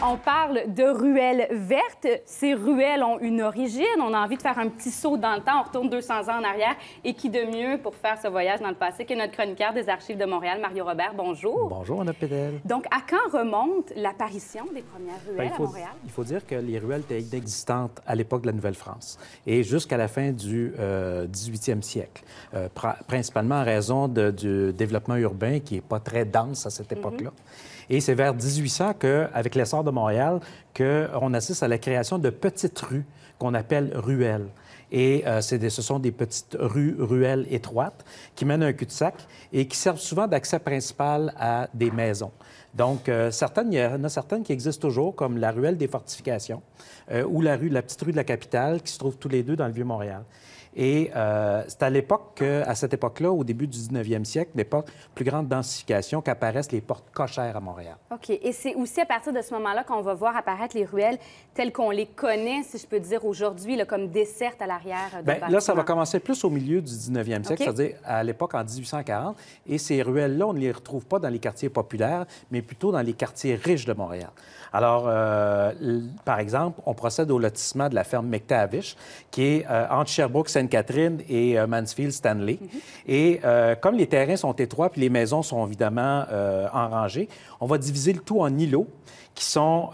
On parle de ruelles vertes. Ces ruelles ont une origine. On a envie de faire un petit saut dans le temps. On retourne 200 ans en arrière. Et qui de mieux pour faire ce voyage dans le passé que notre chroniqueur des Archives de Montréal, Mario Robert. Bonjour. Bonjour, Anna Pédel. Donc, à quand remonte l'apparition des premières ruelles ben, à Montréal? Il faut dire que les ruelles étaient inexistantes à l'époque de la Nouvelle-France et jusqu'à la fin du 18e euh, siècle, euh, principalement en raison du développement urbain qui n'est pas très dense à cette mhm. époque-là. Et c'est vers 1800 qu'avec l'essor de Montréal, qu'on assiste à la création de petites rues qu'on appelle ruelles. Et euh, ce sont des petites rues, ruelles étroites qui mènent à un cul-de-sac et qui servent souvent d'accès principal à des maisons. Donc, euh, certaines, il y en a certaines qui existent toujours, comme la ruelle des fortifications euh, ou la, rue, la petite rue de la capitale, qui se trouvent tous les deux dans le Vieux-Montréal. Et euh, c'est à l'époque, à cette époque-là, au début du 19e siècle, l'époque plus grande densification, qu'apparaissent les portes cochères à Montréal. OK. Et c'est aussi à partir de ce moment-là qu'on va voir apparaître les ruelles telles qu'on les connaît, si je peux dire, aujourd'hui, comme dessertes à l'arrière de Bien, Là, ça va commencer plus au milieu du 19e siècle, c'est-à-dire à, l'époque en 1840. Et ces ruelles-là, on ne les retrouve pas dans les quartiers populaires, mais plutôt dans les quartiers riches de Montréal. Alors, euh, par exemple, on procède au lotissement de la ferme Mectavich, qui est en euh, entre Sherbrooke, saint catherine et euh, Mansfield Stanley. Mhm. Et euh, comme les terrains sont étroits puis les maisons sont évidemment euh, en rangée, on va diviser le tout en îlots qui sont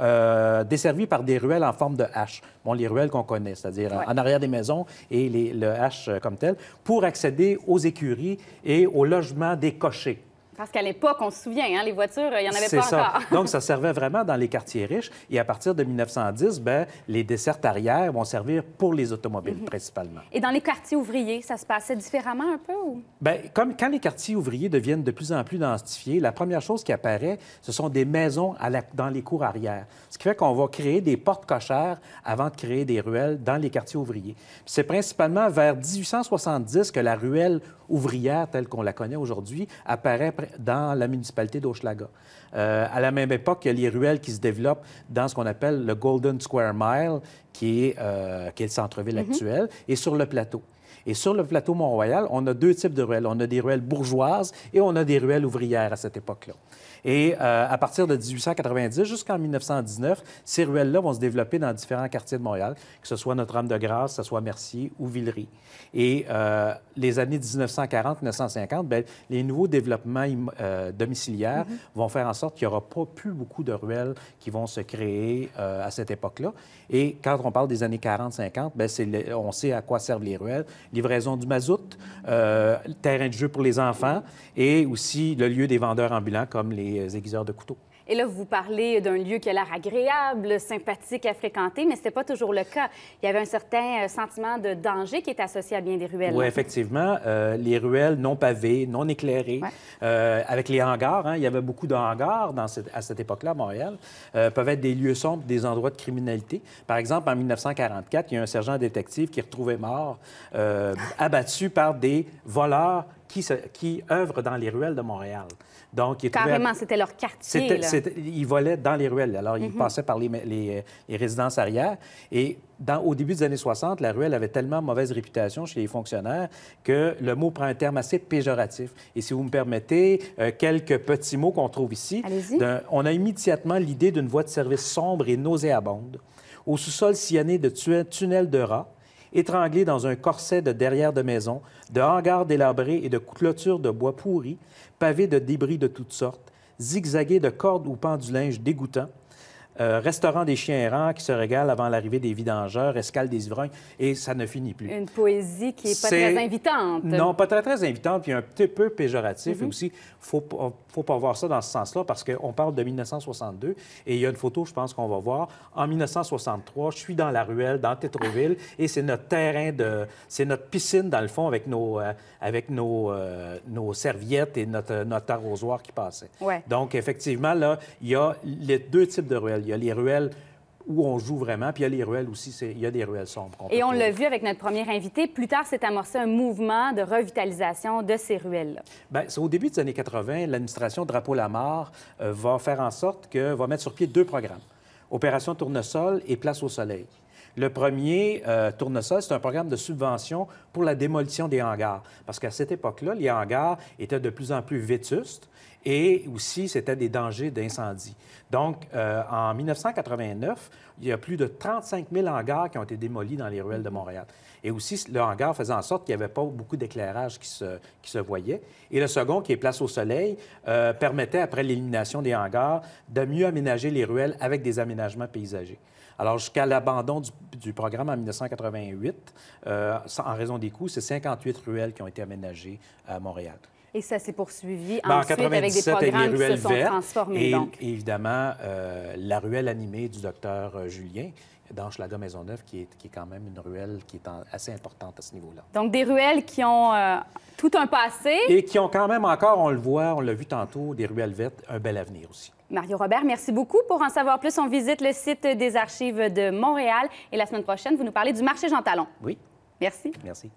desservis par des ruelles en forme de hache. Bon, les ruelles qu'on connaît, c'est-à-dire en arrière des maisons et le hache comme tel, pour accéder aux écuries et au logement des cochers. Parce qu'à l'époque, on se souvient, hein, les voitures, il n'y en avait pas ça. Donc, ça servait vraiment dans les quartiers riches. Et à partir de 1910, ben, les dessertes arrière vont servir pour les automobiles mhm. principalement. Et dans les quartiers ouvriers, ça se passait différemment un peu? Ben, comme quand les quartiers ouvriers deviennent de plus en plus densifiés, la première chose qui apparaît, ce sont des maisons à dans les cours arrière. Ce qui fait qu'on va créer des portes cochères avant de créer des ruelles dans les quartiers ouvriers. C'est principalement vers 1870 que la ruelle ouvrière, telle qu'on la connaît aujourd'hui, apparaît dans la municipalité d'Hochelaga. Euh, à la même époque, il y a les ruelles qui se développent dans ce qu'on appelle le Golden Square Mile, qui est, euh, le centre-ville mhm. actuel, et sur le plateau. Et sur le plateau Mont-Royal, on a deux types de ruelles. On a des ruelles bourgeoises et on a des ruelles ouvrières à cette époque-là. Et euh, à partir de 1890 jusqu'en 1919, ces ruelles-là vont se développer dans différents quartiers de Montréal, que ce soit Notre-Dame-de-Grâce, que ce soit Mercier ou Villery. Et euh, les années 1940-1950, ben, les nouveaux développements euh, domiciliaires mm-hmm. vont faire en sorte qu'il n'y aura pas plus beaucoup de ruelles qui vont se créer à cette époque-là. Et quand on parle des années 40-50, ben, on sait à quoi servent les ruelles. Livraison du mazout, terrain de jeu pour les enfants et aussi le lieu des vendeurs ambulants comme les euh, de couteaux. Et là, vous parlez d'un lieu qui a l'air agréable, sympathique à fréquenter, mais ce n'est pas toujours le cas. Il y avait un certain euh, sentiment de danger qui est associé à bien des ruelles. Oui, effectivement. Euh, les ruelles non pavées, non éclairées, avec les hangars, hein, il y avait beaucoup de hangars dans à cette époque-là à Montréal, peuvent être des lieux sombres, des endroits de criminalité. Par exemple, en 1944, il y a un sergent détective qui est retrouvé mort, abattu par des voleurs qui, œuvrent dans les ruelles de Montréal. Donc, Carrément, c'était leur quartier. Là. Ils volaient dans les ruelles. Alors, ils mhm. passaient par les, euh, résidences arrières. Et dans, au début des années 60, la ruelle avait tellement mauvaise réputation chez les fonctionnaires que le mot prend un terme assez péjoratif. Et si vous me permettez, euh, quelques petits mots qu'on trouve ici. On a immédiatement l'idée d'une voie de service sombre et nauséabonde. Au sous-sol sillonné de tunnels de rats, étranglé dans un corset de derrière de maison, de hangars délabrés et de clôtures de bois pourri, pavés de débris de toutes sortes, zigzagués de cordes ou pans du linge dégoûtant, euh, restaurant des chiens errants qui se régale avant l'arrivée des vidangeurs, escale des ivrognes, et ça ne finit plus. Une poésie qui n'est pas très invitante. Non, pas très, très invitante, puis un petit peu péjoratif. Mm-hmm. aussi, faut, faut pas voir ça dans ce sens-là, parce qu'on parle de 1962, et il y a une photo, je pense qu'on va voir. En 1963, je suis dans la ruelle, dans Tétroville, ah! et c'est notre terrain de... C'est notre piscine, dans le fond, avec nos, euh, avec nos, euh, nos serviettes et notre, notre arrosoir qui passait. Donc, effectivement, là, il y a les deux types de ruelles il y a les ruelles où on joue vraiment, puis il y a les ruelles aussi, il y a des ruelles sombres. Et on l'a vu avec notre premier invité, plus tard s'est amorcé un mouvement de revitalisation de ces ruelles-là. Bien, au début des années 80, l'administration Drapeau-Lamar euh, va faire en sorte que, va mettre sur pied deux programmes, Opération Tournesol et Place au Soleil. Le premier, tourne euh, Tournesol, c'est un programme de subvention pour la démolition des hangars. Parce qu'à cette époque-là, les hangars étaient de plus en plus vétustes et aussi c'était des dangers d'incendie. Donc, euh, en 1989, il y a plus de 35 000 hangars qui ont été démolis dans les ruelles de mhm. Montréal. Et aussi, le hangar faisait en sorte qu'il n'y avait pas beaucoup d'éclairage qui se, voyait. Et le second, qui est Place au Soleil, euh, permettait, après l'élimination des hangars, de mieux aménager les ruelles avec des aménagements paysagers. Alors, jusqu'à l'abandon du, programme en 1988, euh, en raison des coûts, c'est 58 ruelles qui ont été aménagées à Montréal. Et ça s'est poursuivi ben, ensuite en avec des programmes qui se sont transformés. Et, évidemment, euh, la ruelle animée du docteur euh, Julien dans Schlaga Maisonneuve, qui est, qui est quand même une ruelle qui est assez importante à ce niveau-là. Donc, des ruelles qui ont euh, tout un passé. Et qui ont quand même encore, on le voit, on l'a vu tantôt, des ruelles vertes, un bel avenir aussi. Mario Robert, merci beaucoup. Pour en savoir plus, on visite le site des archives de Montréal. Et la semaine prochaine, vous nous parlez du marché Jean Talon. Oui. Merci. Merci.